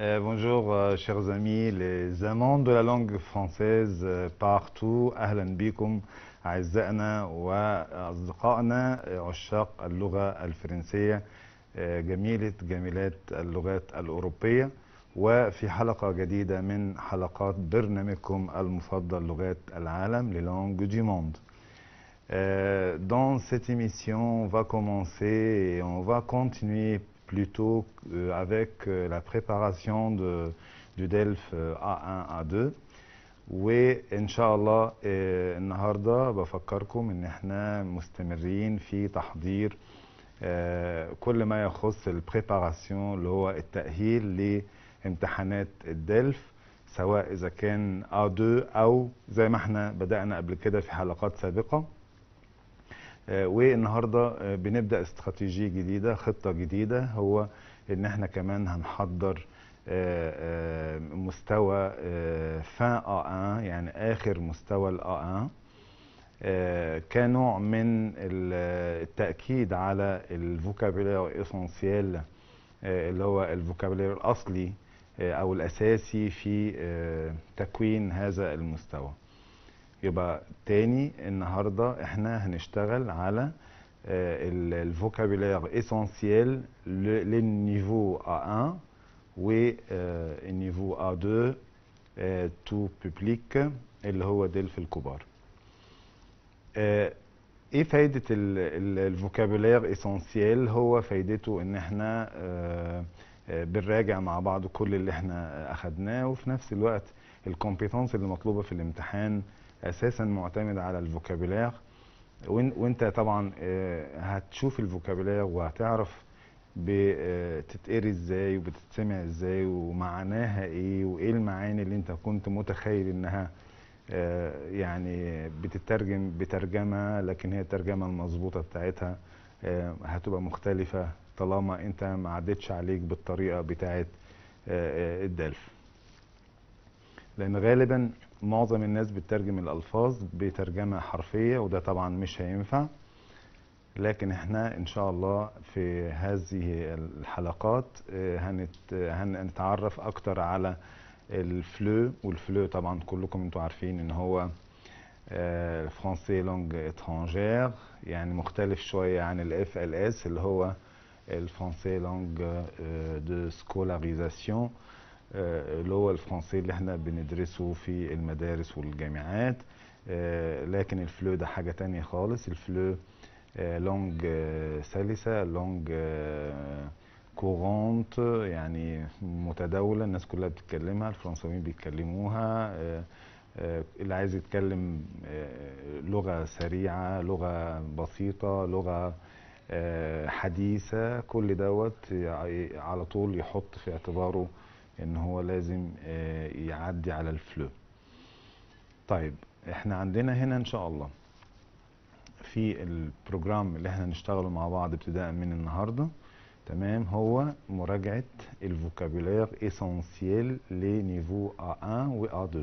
Euh, bonjour, euh, chers amis, les amants de la langue française euh, partout. أهلا بكم أعزائنا وأصدقائنا عشاق اللغة الفرنسية جميلة جميلات اللغات الأوروبية وفي حلقة جديدة من حلقات برنامجكم المفضل لغات العالم Les langues du monde. dans cette émission, on va commencer et on va continuer plutôt euh, avec euh, la préparation de, du DELF A1 A2 وان شاء الله النهارده بفكركم ان احنا مستمرين في تحضير آه، كل ما يخص البريباراسيون اللي هو التاهيل لامتحانات الدلف سواء اذا كان A2 او زي ما احنا بدانا قبل كده في حلقات سابقه والنهارده آه، بنبدا استراتيجيه جديده خطه جديده هو ان احنا كمان هنحضر آه، آه، مستوى فان ا يعني اخر مستوى ال كنوع من التاكيد على الفوكابولير اسونسيال اللي هو الفوكابولير الاصلي او الاساسي في تكوين هذا المستوى يبقى تاني النهارده احنا هنشتغل على آه، الفوكابولير اسونسييل للنيفو A1 والنيفو آه، A2 آه، تو بوبليك اللي هو في الكبار ايه فايده الفوكابولير اسونسييل هو فايدته ان احنا بنراجع مع بعض كل اللي احنا اخدناه وفي نفس الوقت الكومبيتنس اللي مطلوبه في الامتحان اساسا معتمد على الفوكابولير وانت طبعا آه، هتشوف الفوكابولير وهتعرف بتتقري آه، ازاي وبتتسمع ازاي ومعناها ايه وايه المعاني اللي انت كنت متخيل انها آه، يعني بتترجم بترجمه لكن هي الترجمه المظبوطه بتاعتها هتبقى مختلفه طالما انت ما عدتش عليك بالطريقه بتاعت الدلف لان غالبا معظم الناس بتترجم الألفاظ بترجمة حرفية وده طبعا مش هينفع لكن احنا ان شاء الله في هذه الحلقات آه، هنتعرف اكتر على الفلو والفلو طبعا كلكم انتوا عارفين ان هو آه، الفرنسي لونج اترانجير يعني مختلف شوية عن الاف ال اس اللي هو الفرنسي لونج دو سكولاريزاسيون آه، اللي هو الفرنسي اللي احنا بندرسه في المدارس والجامعات آه، لكن الفلو ده حاجة تانية خالص الفلو لونج سلسة لونج كورونت يعني متداولة الناس كلها بتتكلمها الفرنساويين بيتكلموها آه، اللي عايز يتكلم لغة سريعة لغة بسيطة لغة حديثة كل دوت على طول يحط في اعتباره ان هو لازم آه، يعدي على الفلو طيب احنا عندنا هنا ان شاء الله في البروجرام اللي احنا هنشتغله مع بعض ابتداء من النهارده تمام هو مراجعه الفوكابولير اسانسييل لنيفو A1 و A2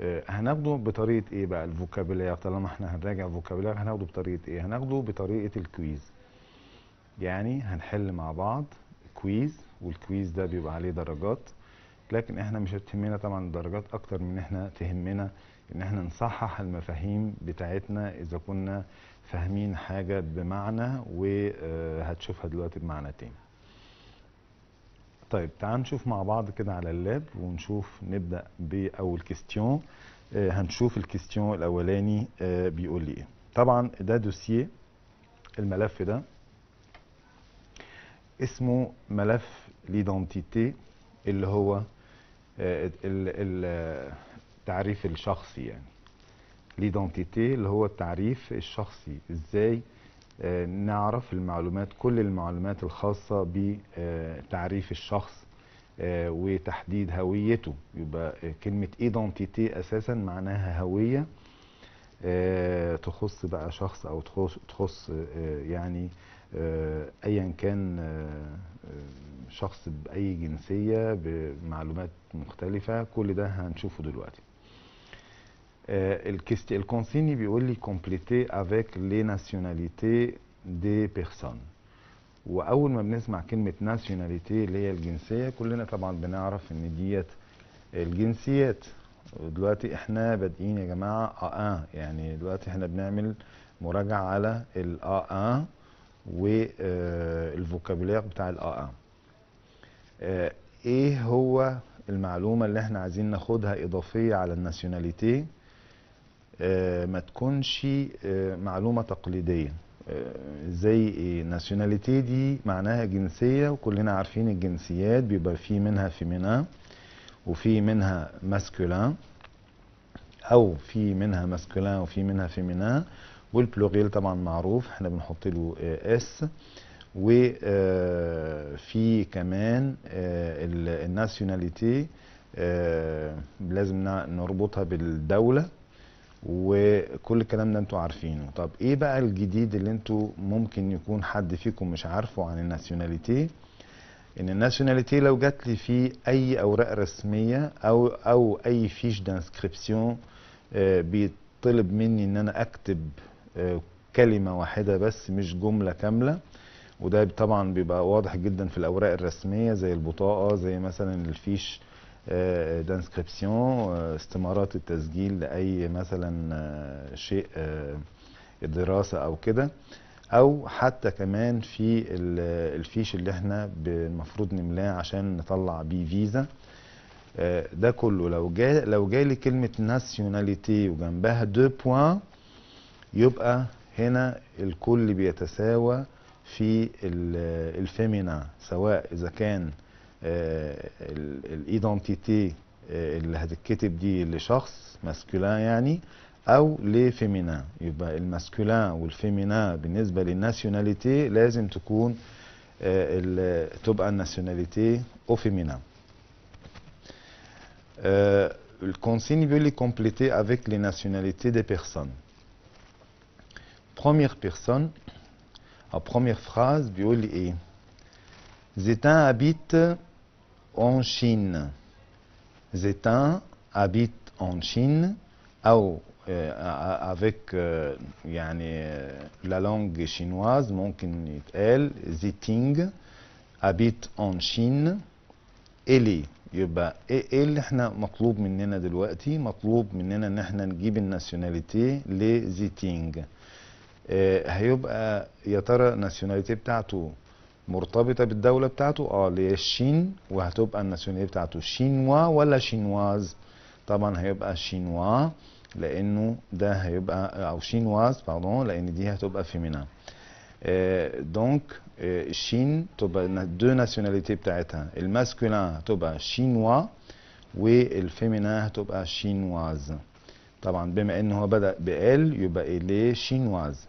آه، هناخده بطريقه ايه بقى الفوكابولير طالما احنا هنراجع فوكابولير هناخده بطريقه ايه هناخده بطريقه الكويز يعني هنحل مع بعض كويز والكويز ده بيبقى عليه درجات لكن احنا مش هتهمنا طبعا الدرجات اكتر من احنا تهمنا ان احنا نصحح المفاهيم بتاعتنا اذا كنا فاهمين حاجة بمعنى وهتشوفها دلوقتي بمعنى تاني طيب تعال نشوف مع بعض كده على اللاب ونشوف نبدأ بأول كيستيون آه، هنشوف الكيستيون الأولاني آه، بيقول لي إيه طبعا ده دوسيه الملف ده اسمه ملف ليدونتيتي اللي هو التعريف الشخصي يعني ليدونتيتي اللي هو التعريف الشخصي ازاي آه، نعرف المعلومات كل المعلومات الخاصة بتعريف آه، الشخص آه، وتحديد هويته يبقى كلمة ايدونتيتي اساسا معناها هوية تخص بقى شخص او تخص, تخص يعني آه، ايا كان آه، آه، شخص باي جنسيه بمعلومات مختلفه كل ده هنشوفه دلوقتي الكونسيني بيقول لي كومبليتي افيك لي ناسيوناليتي دي بيرسون واول ما بنسمع كلمه ناسيوناليتي اللي هي الجنسيه كلنا طبعا بنعرف ان ديت الجنسيات دلوقتي احنا بادئين يا جماعه ا يعني دلوقتي احنا بنعمل مراجعه على ال ا والفوكابولير بتاع الا ام آه آه. آه، ايه هو المعلومه اللي احنا عايزين ناخدها اضافيه على الناسيوناليتي ما تكونش معلومه تقليديه زي ايه ناسيوناليتي دي معناها جنسيه وكلنا عارفين الجنسيات بيبقى في منها فيمينا وفي منها ماسكولان او في منها ماسكولان وفي منها فيمينا والبلوغيل طبعا معروف احنا بنحط له اس آه، وفي آه، كمان آه، الناسيوناليتي لازم نربطها بالدولة وكل الكلام ده انتوا عارفينه طب ايه بقى الجديد اللي انتوا ممكن يكون حد فيكم مش عارفه عن الناسيوناليتي ان الناسيوناليتي لو جات لي في اي اوراق رسميه او او اي فيش دانسكريبسيون بيطلب مني ان انا اكتب كلمة واحدة بس مش جملة كاملة وده طبعا بيبقى واضح جدا في الأوراق الرسمية زي البطاقة زي مثلا الفيش دانسكريبسيون آه، آه، استمارات التسجيل لأي مثلا آه، شيء دراسة أو كده أو حتى كمان في الفيش اللي احنا المفروض نملاه عشان نطلع بيه فيزا ده كله لو جا لو جالي كلمة ناسيوناليتي وجنبها دو بوان يبقى هنا الكل بيتساوى في الفيمينا سواء اذا كان آه، الايدنتيتي آه، اللي هتتكتب دي لشخص ماسكولان يعني او لفيمينا يبقى الماسكولان والفيمينا بالنسبه للناسيوناليتي لازم تكون آه، تبقى الناسيوناليتي او فيمينا الكونسيني بيقول لي كومبليتي افيك لي ناسيوناليتي دي بيرسون première personne, la première phrase, est Zétain habite en Chine. Zétain habite en Chine, ah, ou oh, euh, avec euh, euh, la langue chinoise, ممكن elle, Ziting habite en Chine, et يبقى ايه ايه اللي احنا مطلوب مننا دلوقتي مطلوب مننا ان احنا نجيب آه، هيبقى يا ترى الناسيوناليتي بتاعته مرتبطة بالدولة بتاعته اه اللي هي الشين وهتبقى الناسيوناليتي بتاعته شينوا ولا شينواز طبعا هيبقى شينوا لانه ده هيبقى او شينواز باردون لان دي هتبقى فيمينا دونك الشين تبقى دو ناسيوناليتي بتاعتها الماسكولين هتبقى شينوا والفيمينا هتبقى شينواز طبعا بما ان هو بدا بال يبقى إيه؟ ليه شينواز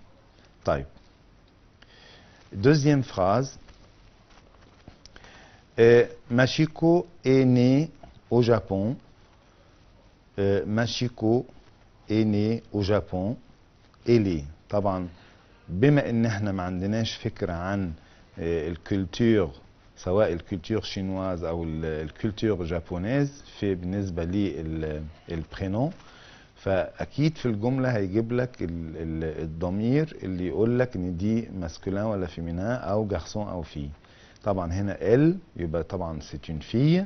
Deuxième phrase. Euh, Machiko est né au Japon. Euh, Machiko est né au Japon. et les Bimane n'héne culture. Soit el culture chinoise ou el culture japonaise. Fèb nizbali le euh, el prénom. فاكيد في الجمله هيجيب لك الضمير اللي يقول لك ان دي ماسكولان ولا فيمينان او جارسون او في طبعا هنا ال يبقى طبعا ستين في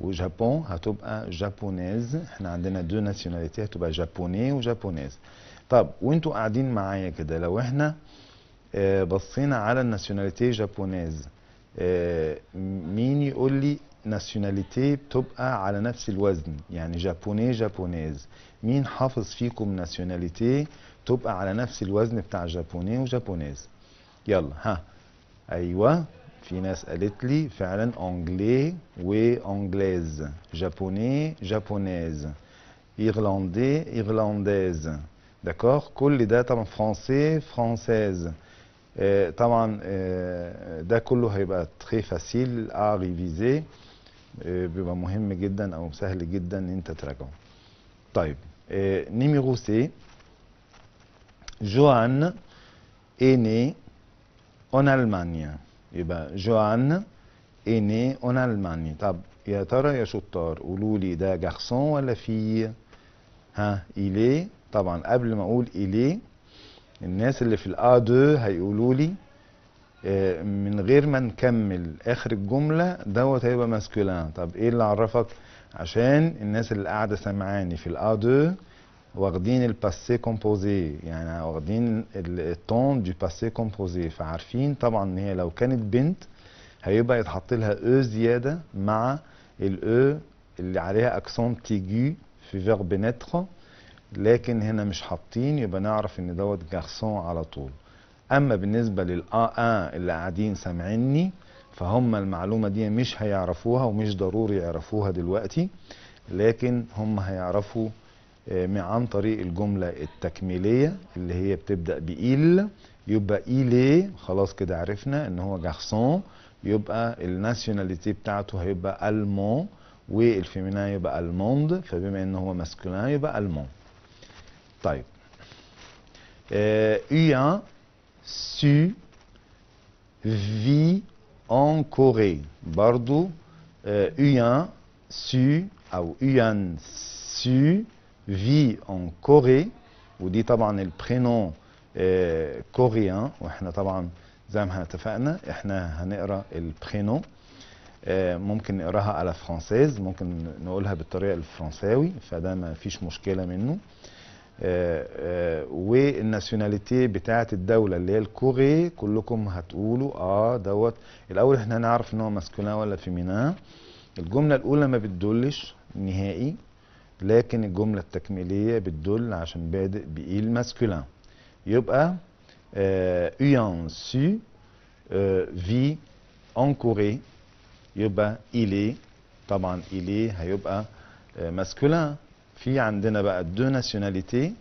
وجابون هتبقى جابونيز احنا عندنا دو ناسيوناليتي هتبقى جابوني وجابونيز طب وانتوا قاعدين معايا كده لو احنا آه، بصينا على الناسيوناليتي آه، جابونيز مين يقول لي ناسيوناليتي بتبقى على نفس الوزن يعني جابوني جابونيز مين حافظ فيكم ناسيوناليتي تبقى على نفس الوزن بتاع جابوني وجابونيز يلا ها ايوه في ناس قالت لي فعلا انجلي وانجليز جابوني جابونيز ايرلاندي ايرلانديز داكور كل ده طبعا فرانسي فرانسيز طبعا ده كله هيبقى تري فاسيل ا ريفيزي آه، بيبقى مهم جدا او سهل جدا ان انت تراجعه طيب آه، نيميرو سي إيه؟ جوان ايني اون المانيا يبقى جوان ايني اون المانيا طب يا ترى يا شطار قولوا لي ده جارسون ولا في ها إليه طبعا قبل ما اقول إليه الناس اللي في الأ2 هيقولوا لي آه، من غير ما نكمل اخر الجمله دوت هيبقى ماسكولان طب ايه اللي عرفك عشان الناس اللي قاعده سامعاني في الا واخدين الباسي كومبوزي يعني واخدين التون دي باسي كومبوزي فعارفين طبعا ان هي لو كانت بنت هيبقى يتحط لها او e زياده مع الاو e اللي عليها اكسون تيجي في فيرب نتر لكن هنا مش حاطين يبقى نعرف ان دوت جارسون على طول اما بالنسبه للاه اه اللي قاعدين سامعيني فهم المعلومه دي مش هيعرفوها ومش ضروري يعرفوها دلوقتي لكن هم هيعرفوا آه، عن طريق الجملة التكميلية اللي هي بتبدأ بإيل يبقى إيلي خلاص كده عرفنا إن هو جارسون يبقى الناسيوناليتي بتاعته هيبقى ألمون والفيمينا يبقى ألموند فبما إن هو ماسكولين يبقى ألمون طيب آه، إيا سو في ان كوري برضو ايان سو او ايان سو في ان كوري ودي طبعا البرينون كوريان واحنا طبعا زي ما اتفقنا احنا هنقرا البرينون ممكن نقراها على فرانسيز ممكن نقولها بالطريقه الفرنساوي فده ما فيش مشكله منه والناسيوناليتي بتاعه الدوله اللي هي الكوري كلكم هتقولوا اه دوت الاول احنا هنعرف ان هو ماسكولان ولا فيمينان الجمله الاولى ما بتدلش نهائي لكن الجمله التكميليه بتدل عشان بادئ بايه الماسكولا يبقى ايان سي في ان كوري يبقى إلي طبعا إلي هيبقى آه، ماسكولان في عندنا بقى دو ناسيوناليتي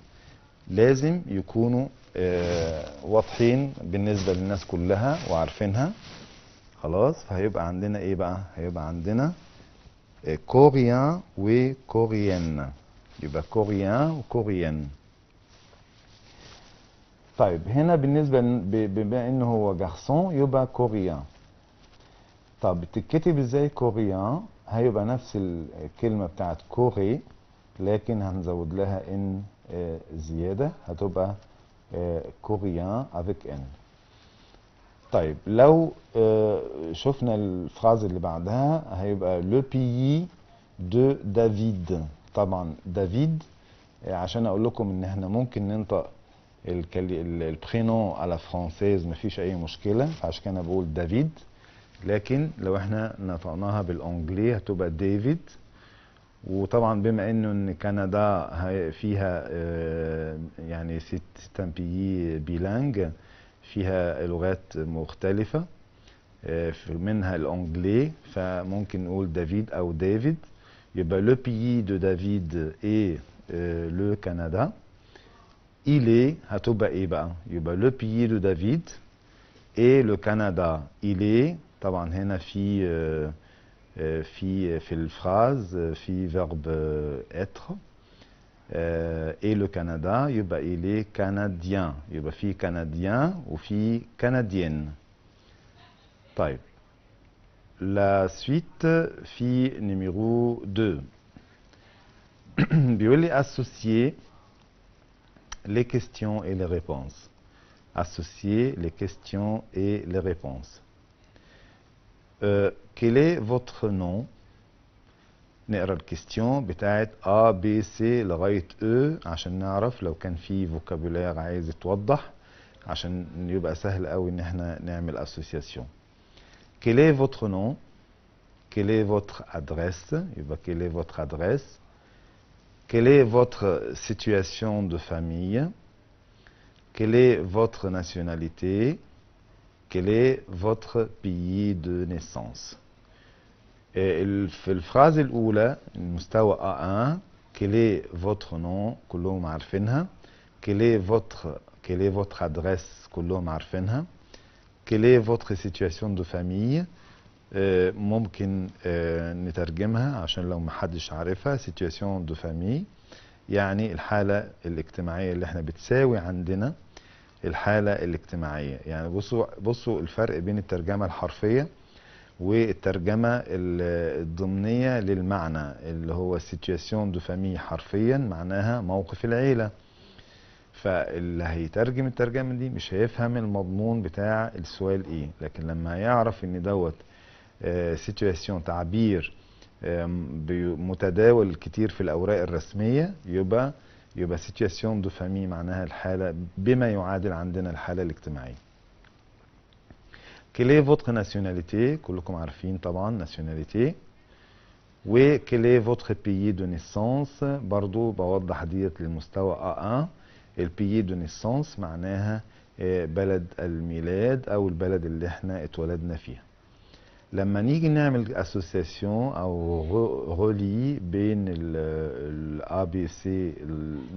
لازم يكونوا آه، واضحين بالنسبة للناس كلها وعارفينها خلاص فهيبقى عندنا ايه بقى هيبقى عندنا آه، كوريان وكوريان يبقى كوريان وكوريان طيب هنا بالنسبة بما انه هو جارسون يبقى كوريان طب تتكتب ازاي كوريان هيبقى نفس الكلمة بتاعت كوري لكن هنزود لها ان آه، زياده هتبقى آه، كوريان افيك ان طيب لو آه، شفنا الفراز اللي بعدها هيبقى لو بيي دو دافيد طبعا دافيد عشان اقول لكم ان احنا ممكن ننطق البرينون على فرانسيز مفيش اي مشكله فعشان كده انا بقول دافيد لكن لو احنا نطقناها بالانجلي هتبقى ديفيد وطبعا بما انه ان كندا فيها آه، يعني ست تامبي بيلانج فيها لغات مختلفة آه، منها الانجلي فممكن نقول دافيد او ديفيد يبقى لو بيي دو دافيد اي لو كندا إلي هتبقى ايه بقى يبقى لو بيي دو دافيد اي لو كندا إلي طبعا هنا في آه، Euh, fille euh, fille, phrase euh, fille verbe être et le Canada il est canadien il fille canadien ou fille canadienne type la suite fille numéro 2 les associer les questions et les réponses associer les questions et les réponses euh, quel est votre nom نقرا question بتاعت A B C لغاية E عشان نعرف لو كان في فوكابولير عايز يتوضح عشان يبقى سهل قوي ان احنا نعمل اسوسياسيون Quel est votre nom Quelle est votre adresse يبقى quelle est votre adresse Quelle est votre situation de famille Quelle est votre nationalité Quel est votre pays de naissance في الفراز الأولى المستوى A1 كيلي فوتر نون كلهم عارفينها كيلي فوتر كيلي فوتر أدريس كلهم عارفينها كيلي فوتر سيتواسيون دو فامي ممكن نترجمها عشان لو محدش عارفها سيتواسيون دو فامي يعني الحالة الاجتماعية اللي احنا بتساوي عندنا الحالة الاجتماعية يعني بصوا بصوا الفرق بين الترجمة الحرفية والترجمة الضمنية للمعنى اللي هو situation دو famille حرفيا معناها موقف العيلة فاللي هيترجم الترجمة دي مش هيفهم المضمون بتاع السؤال ايه لكن لما هيعرف ان دوت سيتياسيون آه، تعبير متداول كتير في الاوراق الرسمية يبقى يبقى سيتياسيون دو فامي معناها الحالة بما يعادل عندنا الحالة الاجتماعية كلي فوتر ناسيوناليتي كلكم عارفين طبعا ناسيوناليتي وكلي فوتر بيي دو نيسونس برضو بوضح ديت للمستوي ا A1 البيي دو نيسونس معناها بلد الميلاد او البلد اللي احنا اتولدنا فيها لما نيجي نعمل اسوسياسيون او رولي بين ا بي سي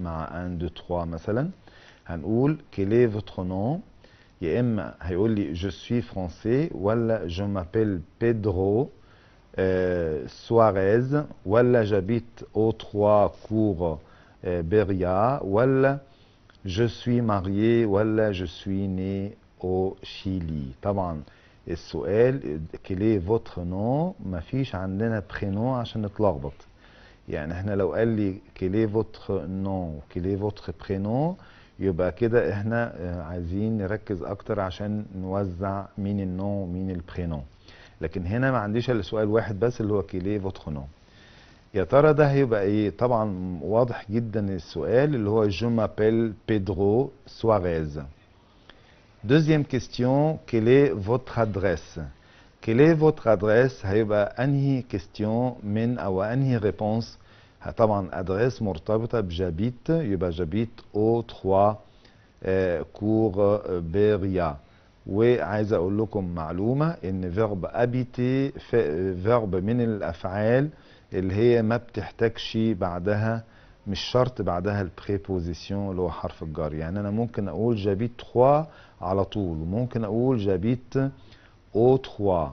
مع 1 2 3 مثلا هنقول كلي فوتر نوم يا اما هيقول je suis français ولا je m'appelle Pedro euh, Suarez ولا j'habite au 3 cours euh, Bergia ولا je suis marié ولا je suis né au Chili طبعا السؤال quel est votre nom ما فيش عندنا prenom عشان نتلخبط يعني احنا لو قال لي quel est votre nom quel est votre prenom يبقى كده احنا آه، عايزين نركز اكتر عشان نوزع مين النو ومين البرينو لكن هنا ما عنديش الا سؤال واحد بس اللي هو كيليه فوتخ يا ترى ده هيبقى ايه طبعا واضح جدا السؤال اللي هو جو مابيل بيدرو سواريز دوزيام كيستيون كيلي فوتر ادريس كيلي فوتر ادريس هيبقى انهي كيستيون من او انهي ريبونس طبعا ادريس مرتبطه بجابيت يبقى جابيت او 3 آه، كور آه، بيريا وعايز اقول لكم معلومه ان فيرب ابيتي فيرب من الافعال اللي هي ما بتحتاجش بعدها مش شرط بعدها البريبوزيسيون اللي هو حرف الجر يعني انا ممكن اقول جابيت 3 على طول وممكن اقول جابيت او 3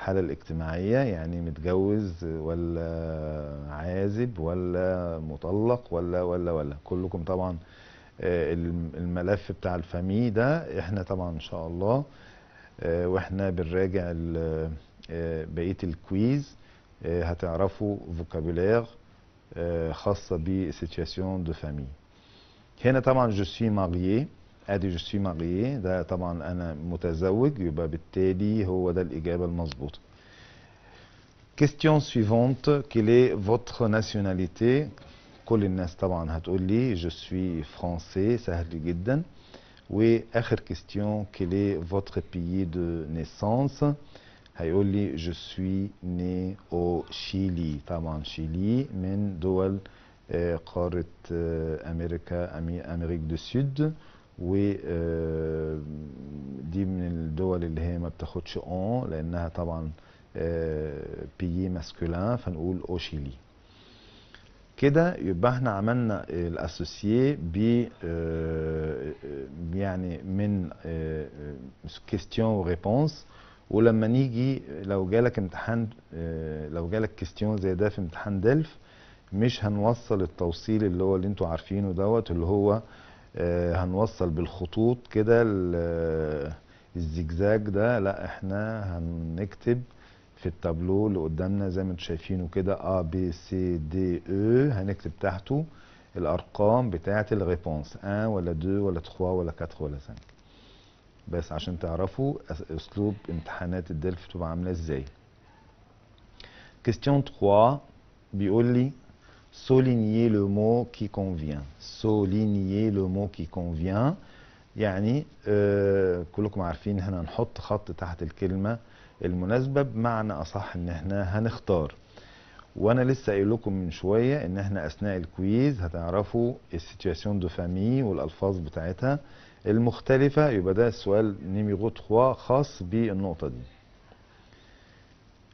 الحالة الاجتماعية يعني متجوز ولا عازب ولا مطلق ولا ولا ولا كلكم طبعا آه، الملف بتاع الفامي ده احنا طبعا ان شاء الله آه، واحنا بنراجع آه، بقية الكويز هتعرفوا فوكابولير خاصة بسيتياسيون دو فامي هنا طبعا جو سوي مارييه ادي جو سوي ماريي ده طبعا انا متزوج يبقى بالتالي هو ده الاجابه المظبوطه Question suivante, quelle est votre nationalité كل الناس طبعا هتقول لي جو سوي فرونسي سهل جدا واخر كيستيون كيلي فوتر بيي دو نيسانس هيقول لي جو سوي ني او شيلي طبعا شيلي من دول آه، قارة آه، امريكا امريك دو سود ودي آه، من الدول اللي هي ما بتاخدش اون لانها طبعا بيي آه، ماسكولان فنقول او شيلي كده يبقى احنا عملنا الاسوسيي ب آه، يعني من كيستيون وريبونس ولما نيجي لو جالك امتحان لو جالك كيستيون زي ده في امتحان دلف مش هنوصل التوصيل اللي هو اللي انتوا عارفينه دوت اللي هو آه، هنوصل بالخطوط كده الزجزاج ده لا احنا هنكتب في التابلو اللي قدامنا زي ما انتم شايفينه كده A B C D E هنكتب تحته الارقام بتاعت الريبونس 1 ولا 2 ولا 3 ولا 4 ولا 5 بس عشان تعرفوا اسلوب امتحانات الدلف بتبقى عامله ازاي كيستيون 3 بيقول لي souligner le mot qui convient souligner le mot qui convient يعني كلكم عارفين هنا نحط خط تحت الكلمة المناسبة بمعنى أصح إن احنا هنختار وأنا لسه قايل لكم من شوية إن احنا أثناء الكويز هتعرفوا السيتياسيون دو فامي والألفاظ بتاعتها المختلفة يبقى ده السؤال نيميرو 3 خاص بالنقطة دي.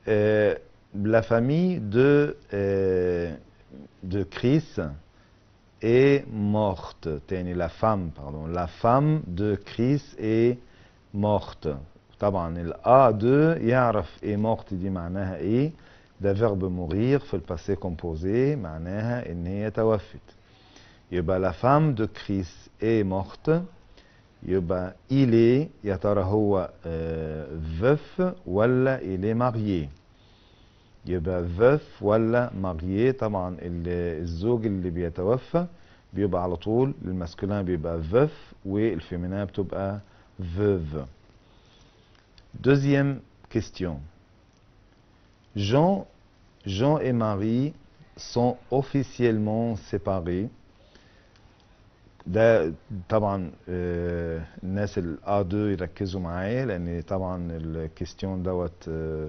آه، لا فامي دو آه، de Christ est morte. Tenez, la femme, pardon. La femme de Christ est morte. Il a deux. Yarf est morte, dit Manaha et le verbe mourir fait le passé composé. Manaha est né à Tawafut. La femme de Christ est morte. Il est, euh, veuf, ou il est marié. يبقى فيف ولا مارييه طبعا الزوج اللي بيتوفى بيبقى على طول الماسكولين بيبقى فيف والفيمينان بتبقى فيف دوزيام كيستيون جون جون اي ماري sont officiellement séparés ده طبعا آه، الناس الآ 2 يركزوا معايا لان طبعا الكيستيون دوت آه،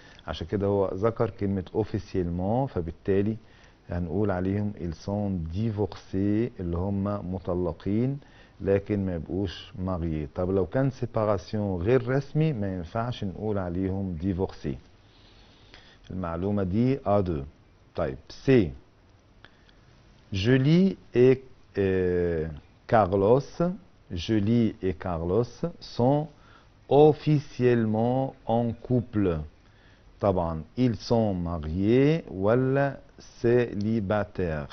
عشان كده هو ذكر كلمه اوفيسيلمون فبالتالي هنقول عليهم السون ديفورسي اللي هم مطلقين لكن ما يبقوش ماريي طب لو كان سيباراسيون غير رسمي ما ينفعش نقول عليهم ديفورسي المعلومه دي A2 طيب سي جولي اي كارلوس جولي اي كارلوس sont officiellement en couple. طبعا ils sont mariés ولا célibataires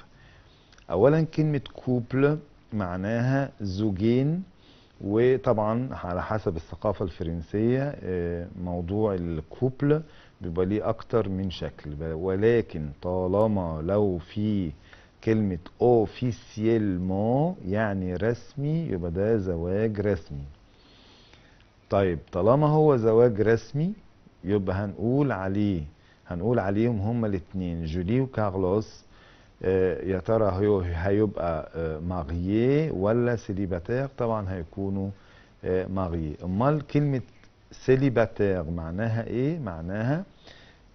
اولا كلمة كوبل معناها زوجين وطبعا على حسب الثقافة الفرنسية آه، موضوع الكوبل بيبقى ليه اكتر من شكل ولكن طالما لو في كلمة اوفيسيلمون يعني رسمي يبقى ده زواج رسمي طيب طالما هو زواج رسمي يبقى هنقول عليه هنقول عليهم هما الاثنين جولي وكارلوس آه، يا ترى هيبقى آه، مارييه ولا سيليباتير طبعا هيكونوا آه، مارييه امال كلمه سيليباتير معناها ايه معناها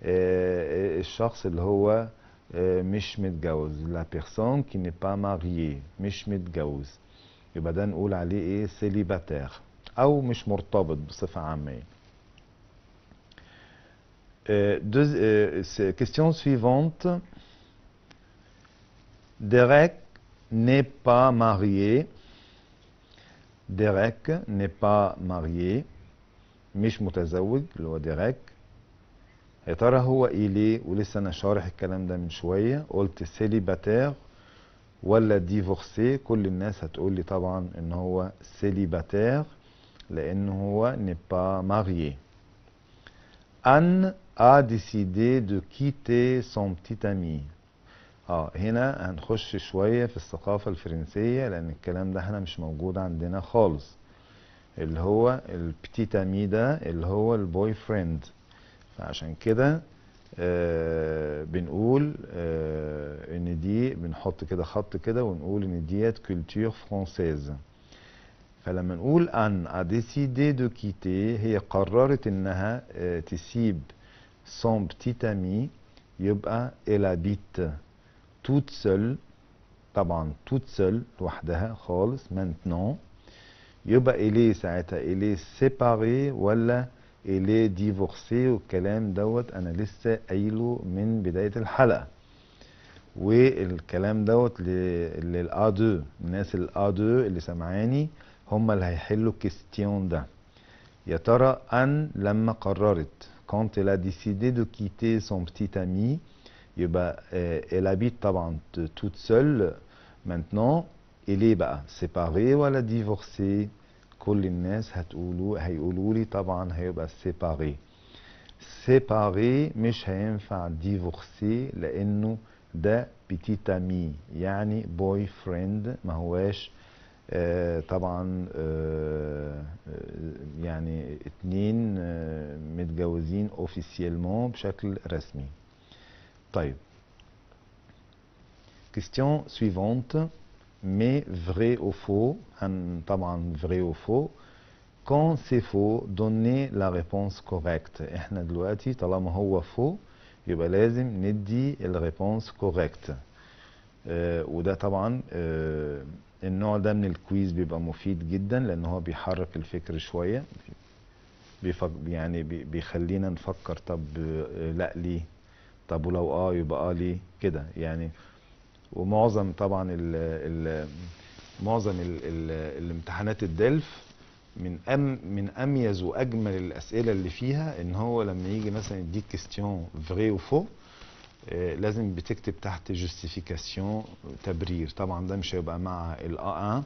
الشخص اللي هو مش متجوز لا بيرسون كي ني با مارييه مش متجوز يبقى ده نقول عليه ايه سيليباتير او مش مرتبط بصفه عامه question questions suivantes. Derek n'est pas marié. Derek n'est pas marié. Mish mo tazoud lo Derek. Et tara hoa ilé. Oulès, na sharḥ el kalam da min shu'ya. Oulṭe célibataire, wa divorcé. Kull el nass hataoul li taban, inna ho célibataire, lean ho n'est pas marié. Anne a décidé de quitter son petit ami اه هنا هنخش شوية في الثقافة الفرنسية لأن الكلام ده احنا مش موجود عندنا خالص اللي هو البتيت امي ده اللي هو البوي فريند فعشان كده آه بنقول آه ان دي بنحط كده خط كده ونقول ان ديت كولتور فرانسيز فلما نقول ان ا ديسيدي دو كيتي هي قررت انها آه تسيب son petit ami يبقى elle habite toute seule طبعا toute seule لوحدها خالص maintenant يبقى إليه ساعتها إليه séparé ولا إليه ديفورسي والكلام دوت أنا لسه قايله من بداية الحلقة والكلام دوت للأ 2 الناس الأ 2 اللي سامعاني هم اللي هيحلوا الكيستيون ده يا ترى أن لما قررت quand elle a décidé de quitter son petit ami, eh ben, eh, elle, habite euh, toute seule maintenant. Elle est bah, séparée ou elle a divorcé. séparé. Séparé, mais je divorcer, de son petit ami, yani boyfriend, ما آه، طبعا آه، آه، يعني اتنين متجوزين اوفيسيلمون بشكل رسمي طيب question suivante mais vrai ou faux طبعا vrai ou faux quand c'est faux donnez la réponse correcte احنا دلوقتي طالما هو faux يبقى لازم ندي الريبونس كوريكت وده طبعا النوع ده من الكويز بيبقى مفيد جدا لان هو بيحرك الفكر شويه بيفك يعني بيخلينا نفكر طب آه، لا ليه طب ولو اه يبقى اه ليه كده يعني ومعظم طبعا الـ الـ معظم الـ الـ الامتحانات الدلف من أم من اميز واجمل الاسئله اللي فيها ان هو لما يجي مثلا يديك كيستيون فري وفو آه، لازم بتكتب تحت جوستيفيكاسيون تبرير طبعا ده مش هيبقى مع الا 1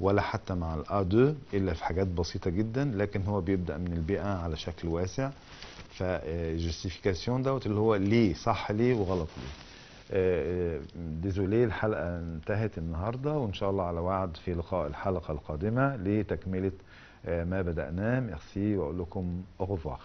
ولا حتى مع الا 2 الا في حاجات بسيطه جدا لكن هو بيبدا من البيئه على شكل واسع فجوستيفيكاسيون آه، دوت اللي هو ليه صح ليه وغلط ليه ديزوليه آه، الحلقه انتهت النهارده وان شاء الله على وعد في لقاء الحلقه القادمه لتكمله ما بدأناه ميرسي وأقول لكم أوفوار